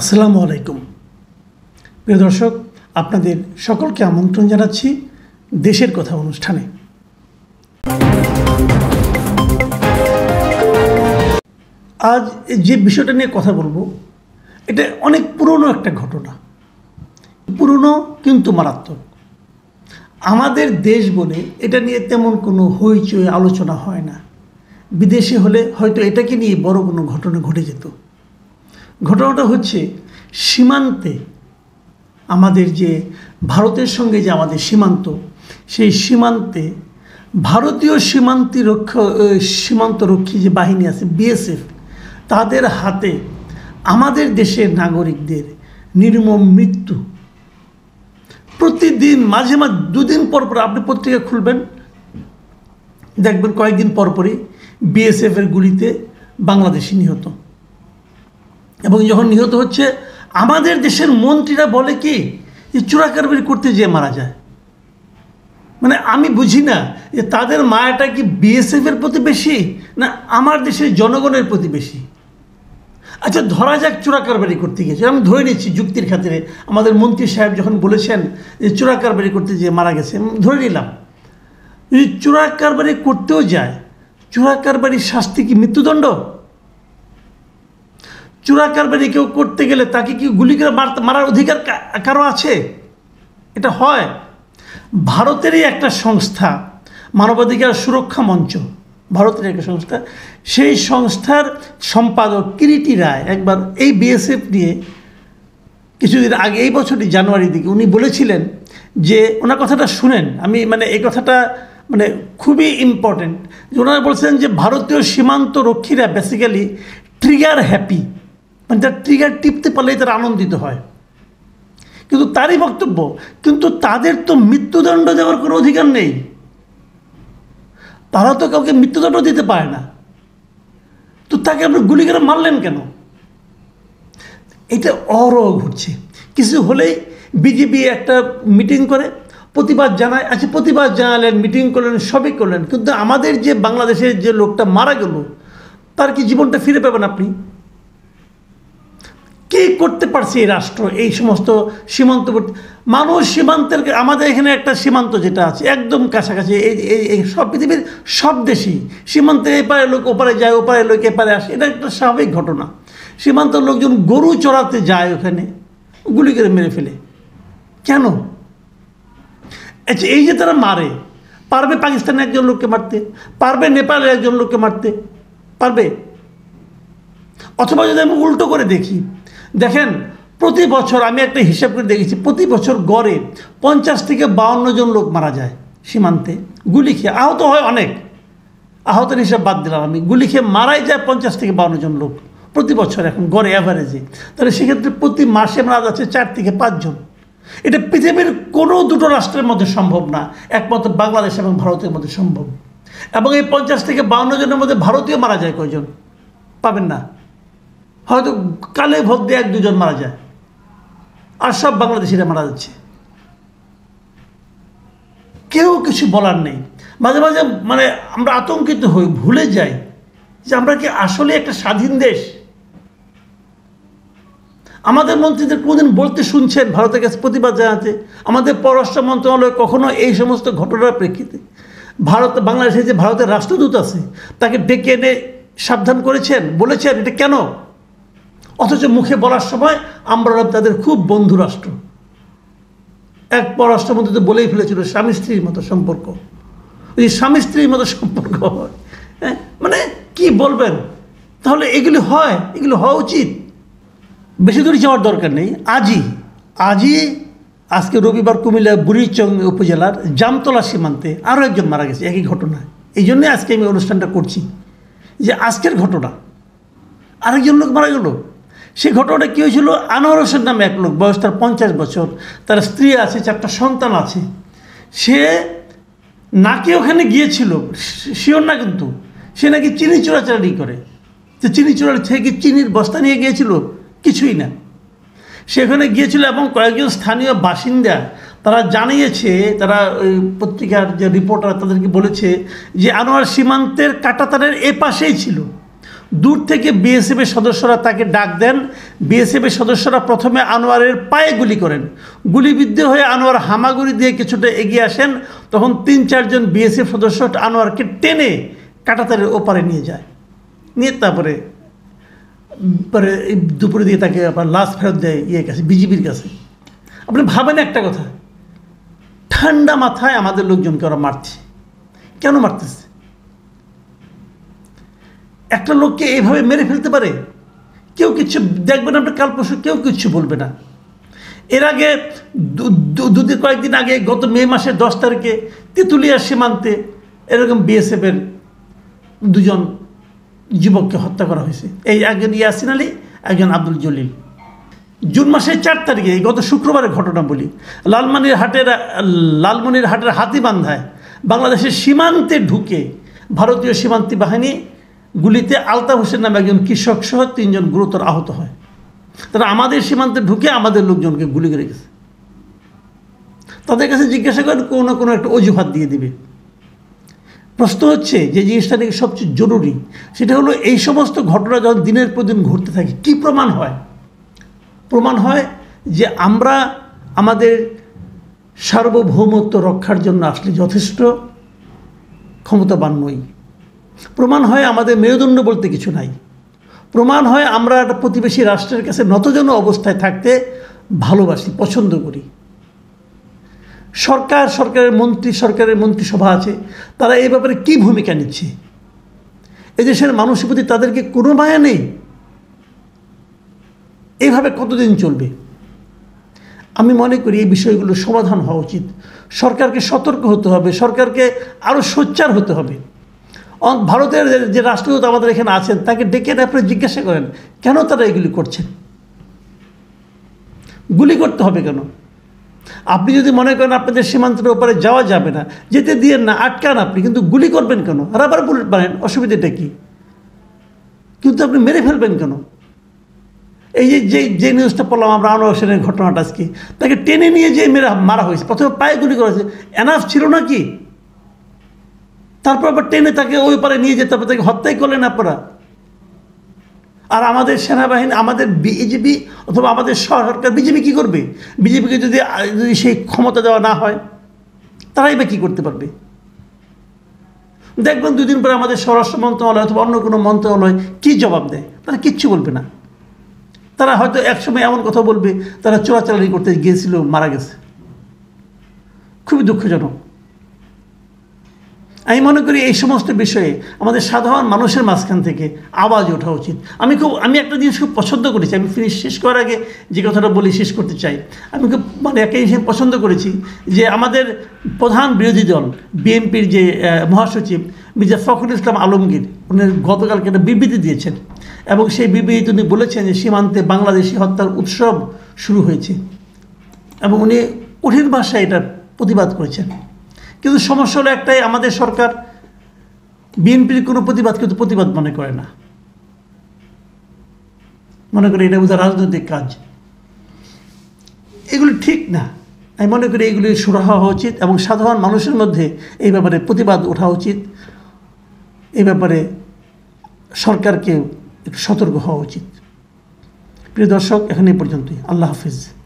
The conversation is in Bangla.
আসসালামু আলাইকুম প্রিয় দর্শক আপনাদের সকলকে আমন্ত্রণ জানাচ্ছি দেশের কথা অনুষ্ঠানে আজ যে বিষয়টা নিয়ে কথা বলবো এটা অনেক পুরনো একটা ঘটনা পুরনো কিন্তু মারাত্মক আমাদের দেশ বলে এটা নিয়ে তেমন কোনো হইচই আলোচনা হয় না বিদেশে হলে হয়তো এটাকে নিয়ে বড় কোনো ঘটনা ঘটে যেত ঘটনাটা হচ্ছে সীমান্তে আমাদের যে ভারতের সঙ্গে যে আমাদের সীমান্ত সেই সীমান্তে ভারতীয় সীমান্তি রক্ষ সীমান্ত রক্ষী যে বাহিনী আছে বিএসএফ তাদের হাতে আমাদের দেশের নাগরিকদের নির্মম মৃত্যু প্রতিদিন মাঝে মাঝে দুদিন পর পর আপনি পত্রিকা খুলবেন দেখবেন কয়েকদিন পরপরই বিএসএফের গুলিতে বাংলাদেশি নিহত এবং যখন নিহত হচ্ছে আমাদের দেশের মন্ত্রীরা বলে কি যে চোরাকারবারি করতে যেয়ে মারা যায় মানে আমি বুঝি না যে তাদের মায়াটা কি বিএসএফের প্রতি বেশি না আমার দেশের জনগণের প্রতি বেশি আচ্ছা ধরা যাক চোরাকারবারি করতে গেছে আমি ধরে নিচ্ছি যুক্তির খাতিরে আমাদের মন্ত্রী সাহেব যখন বলেছেন যে চোরাকারবারি করতে যেয়ে মারা গেছে ধরে নিলাম যদি চোরাকারবারি করতেও যায় চোরাকারবারির শাস্তি কি মৃত্যুদণ্ড চোরাকারবারি কেউ করতে গেলে তাকে কি গুলি করে মারার অধিকার কারো আছে এটা হয় ভারতেরই একটা সংস্থা মানবাধিকার সুরক্ষা মঞ্চ ভারতের একটা সংস্থা সেই সংস্থার সম্পাদক কিরিটি রায় একবার এই বিএসএফ নিয়ে কিছুদিন আগে এই বছরই জানুয়ারি দিকে উনি বলেছিলেন যে ওনার কথাটা শুনেন আমি মানে এই কথাটা মানে খুবই ইম্পর্টেন্ট ওনারা বলছেন যে ভারতীয় সীমান্ত রক্ষীরা বেসিক্যালি ট্রিগার হ্যাপি মানে তার ট্রিগার টিপতে পারলেই তারা আনন্দিত হয় কিন্তু তারই বক্তব্য কিন্তু তাদের তো মৃত্যুদণ্ড দেওয়ার কোনো অধিকার নেই তারা তো কাউকে মৃত্যুদণ্ড দিতে পারে না তো তাকে আপনি গুলি করে মারলেন কেন এটা অর ঘুরছে কিছু হলেই বিজেপি একটা মিটিং করে প্রতিবাদ জানায় আচ্ছা প্রতিবাদ জানালেন মিটিং করলেন সবই করলেন কিন্তু আমাদের যে বাংলাদেশের যে লোকটা মারা গেল তার কি জীবনটা ফিরে পাবেন আপনি কে করতে পারছে এই রাষ্ট্র এই সমস্ত সীমান্তবর্তী মানুষ সীমান্তের আমাদের এখানে একটা সীমান্ত যেটা আছে একদম কাছাকাছি এই এই এই সব পৃথিবীর সব দেশই সীমান্তে এপারে লোক ওপারে যায় ওপারে লোক এপারে আসে এটা একটা স্বাভাবিক ঘটনা সীমান্তের লোকজন গরু চড়াতে যায় ওখানে গুলি করে মেরে ফেলে কেন আচ্ছা এই যে তারা মারে পারবে পাকিস্তানের একজন লোককে মারতে পারবে নেপালের একজন লোককে মারতে পারবে অথবা যদি আমি উল্টো করে দেখি দেখেন প্রতি বছর আমি একটা হিসাব করে দেখেছি প্রতি বছর গড়ে পঞ্চাশ থেকে বাউন্ন জন লোক মারা যায় সীমান্তে গুলি খেয়ে আহত হয় অনেক আহতের হিসাব বাদ দিলাম আমি গুলি খেয়ে মারাই যায় পঞ্চাশ থেকে বাউন্ন জন লোক প্রতি বছর এখন গড়ে অ্যাভারেজে তাহলে সেক্ষেত্রে প্রতি মাসে মারা যাচ্ছে চার থেকে পাঁচজন এটা পৃথিবীর কোনো দুটো রাষ্ট্রের মধ্যে সম্ভব না একমাত্র বাংলাদেশ এবং ভারতের মধ্যে সম্ভব এবং এই পঞ্চাশ থেকে বাউন্ন জনের মধ্যে ভারতীয় মারা যায় কয়জন পাবেন না হয়তো কালে ভোট দিয়ে এক দুজন মারা যায় আর সব বাংলাদেশিরা মারা যাচ্ছে কেউ কিছু বলার নেই মাঝে মাঝে মানে আমরা আতঙ্কিত হই ভুলে যাই যে আমরা কি আসলে একটা স্বাধীন দেশ আমাদের মন্ত্রীদের কোনোদিন বলতে শুনছেন ভারতের কাছে প্রতিবাদ জানাতে আমাদের পররাষ্ট্র মন্ত্রণালয় কখনো এই সমস্ত ঘটনার প্রেক্ষিতে ভারত বাংলাদেশে যে ভারতের রাষ্ট্রদূত আছে তাকে ডেকে এনে সাবধান করেছেন বলেছেন এটা কেন অথচ মুখে বলার সময় আমরা তাদের খুব বন্ধু রাষ্ট্র এক পররাষ্ট্রমন্ত্রী তো বলেই ফেলেছিল স্বামী স্ত্রীর মতো সম্পর্ক যদি স্বামী স্ত্রীর মতো সম্পর্ক হয় হ্যাঁ মানে কি বলবেন তাহলে এগুলি হয় এগুলো হওয়া উচিত বেশি দূরে যাওয়ার দরকার নেই আজই আজই আজকে রবিবার কুমিল্লা বুড়িচং উপজেলার জামতলা সীমান্তে আরও একজন মারা গেছে একই ঘটনা এই জন্যে আজকে আমি অনুষ্ঠানটা করছি যে আজকের ঘটনা আরেকজন লোক মারা গেল সে ঘটনাটা কী হয়েছিল আনারসের নামে এক লোক বয়স তার পঞ্চাশ বছর তার স্ত্রী আছে চারটা সন্তান আছে সে নাকি ওখানে গিয়েছিল শিওর না কিন্তু সে নাকি চিনি চোরাচারি করে তো চিনি চোরার থেকে চিনির বস্তা নিয়ে গিয়েছিল কিছুই না সেখানে গিয়েছিল এবং কয়েকজন স্থানীয় বাসিন্দা তারা জানিয়েছে তারা ওই পত্রিকার যে রিপোর্টার তাদেরকে বলেছে যে আনোয়ার সীমান্তের কাটাতারের এ পাশেই ছিল দূর থেকে বিএসএফের সদস্যরা তাকে ডাক দেন বিএসএফের সদস্যরা প্রথমে আনোয়ারের পায়ে গুলি করেন গুলিবিদ্ধ হয়ে আনোয়ার হামাগুড়ি দিয়ে কিছুটা এগিয়ে আসেন তখন তিন চারজন বিএসএফ সদস্য আনোয়ারকে টেনে কাটাতারের ওপারে নিয়ে যায় নিয়ে তারপরে পরে দুপুরে দিয়ে তাকে আবার লাশ ফেরত দেয় ইয়ে কাছে বিজেপির কাছে আপনি ভাবেন একটা কথা ঠান্ডা মাথায় আমাদের লোকজনকে ওরা মারছে কেন মারতেছে একটা লোককে এইভাবে মেরে ফেলতে পারে কেউ কিছু দেখবেন আপনার কাল পরশু কেউ কিছু বলবে না এর আগে দুদিন কয়েকদিন আগে গত মে মাসের দশ তারিখে তেঁতুলিয়া সীমান্তে এরকম বিএসএফের দুজন যুবককে হত্যা করা হয়েছে এই একজন ইয়াসিন আলী একজন আব্দুল জলিল জুন মাসের চার তারিখে গত শুক্রবারের ঘটনা বলি লালমনির হাটের লালমনির হাটের হাতিবান্ধায় বাংলাদেশের সীমান্তে ঢুকে ভারতীয় সীমান্তি বাহিনী গুলিতে আলতাফ হোসেন নামে একজন কৃষক সহ তিনজন গুরুতর আহত হয় তারা আমাদের সীমান্তে ঢুকে আমাদের লোকজনকে গুলি করে গেছে তাদের কাছে জিজ্ঞাসা করেন কোনো না কোনো একটা অজুহাত দিয়ে দিবে প্রশ্ন হচ্ছে যে জিনিসটা নাকি সবচেয়ে জরুরি সেটা হলো এই সমস্ত ঘটনা যখন দিনের পর দিন ঘটতে থাকে কি প্রমাণ হয় প্রমাণ হয় যে আমরা আমাদের সার্বভৌমত্ব রক্ষার জন্য আসলে যথেষ্ট ক্ষমতাবান নই প্রমাণ হয় আমাদের মেরুদণ্ড বলতে কিছু নাই প্রমাণ হয় আমরা একটা প্রতিবেশী রাষ্ট্রের কাছে নতজন অবস্থায় থাকতে ভালোবাসি পছন্দ করি সরকার সরকারের মন্ত্রী সরকারের মন্ত্রিসভা আছে তারা এই ব্যাপারে কি ভূমিকা নিচ্ছে এদেশের মানুষের প্রতি তাদেরকে কোনো মায়া নেই এভাবে কতদিন চলবে আমি মনে করি এই বিষয়গুলো সমাধান হওয়া উচিত সরকারকে সতর্ক হতে হবে সরকারকে আরও সোচ্চার হতে হবে ভারতের যে রাষ্ট্রদূত আমাদের এখানে আছেন তাকে ডেকে আপনি জিজ্ঞাসা করেন কেন তারা এগুলি করছেন গুলি করতে হবে কেন আপনি যদি মনে করেন আপনাদের সীমান্তের ওপারে যাওয়া যাবে না যেতে দিয়ে না আটকান আপনি কিন্তু গুলি করবেন কেন রাবার বুলেট বানেন অসুবিধেটা কী কিন্তু আপনি মেরে ফেলবেন কেন এই যে যে যে নিউজটা পড়লাম আমরা আনোয়ার হোসেনের ঘটনাটা আজকে তাকে টেনে নিয়ে যে মেরা মারা হয়েছে প্রথমে পায়ে গুলি করেছে এনাফ ছিল না কি তারপর আবার টেনে তাকে ওই পারে নিয়ে যেতে হবে তাকে হত্যাই করলেন আপনারা আর আমাদের সেনাবাহিনী আমাদের বিজেপি অথবা আমাদের সরকার বিজেপি কী করবে বিজেপিকে যদি যদি সেই ক্ষমতা দেওয়া না হয় তারাই বা কী করতে পারবে দেখবেন দুদিন পরে আমাদের স্বরাষ্ট্র মন্ত্রণালয় অথবা অন্য কোনো মন্ত্রণালয় কী জবাব দেয় তারা কিচ্ছু বলবে না তারা হয়তো একসময় এমন কথা বলবে তারা চোরাচালানি করতে গিয়েছিল মারা গেছে খুবই দুঃখজনক আমি মনে করি এই সমস্ত বিষয়ে আমাদের সাধারণ মানুষের মাঝখান থেকে আওয়াজ ওঠা উচিত আমি খুব আমি একটা জিনিস খুব পছন্দ করেছি আমি ফিনিশ শেষ করার আগে যে কথাটা বলি শেষ করতে চাই আমি খুব মানে একটা জিনিস পছন্দ করেছি যে আমাদের প্রধান বিরোধী দল বিএনপির যে মহাসচিব মির্জা ফখরুল ইসলাম আলমগীর উনি গতকালকে একটা বিবৃতি দিয়েছেন এবং সেই বিবৃতি উনি বলেছেন যে সীমান্তে বাংলাদেশি হত্যার উৎসব শুরু হয়েছে এবং উনি কঠিন ভাষায় এটা প্রতিবাদ করেছেন কিন্তু সমস্যা হলো একটাই আমাদের সরকার বিএনপির কোনো প্রতিবাদ কিন্তু প্রতিবাদ মনে করে না মনে করে এটা বোধহয় রাজনৈতিক কাজ এগুলো ঠিক না আমি মনে করি এগুলি সুরা হওয়া উচিত এবং সাধারণ মানুষের মধ্যে এই ব্যাপারে প্রতিবাদ ওঠা উচিত এই ব্যাপারে সরকারকে একটু সতর্ক হওয়া উচিত প্রিয় দর্শক এখানে পর্যন্তই আল্লাহ হাফিজ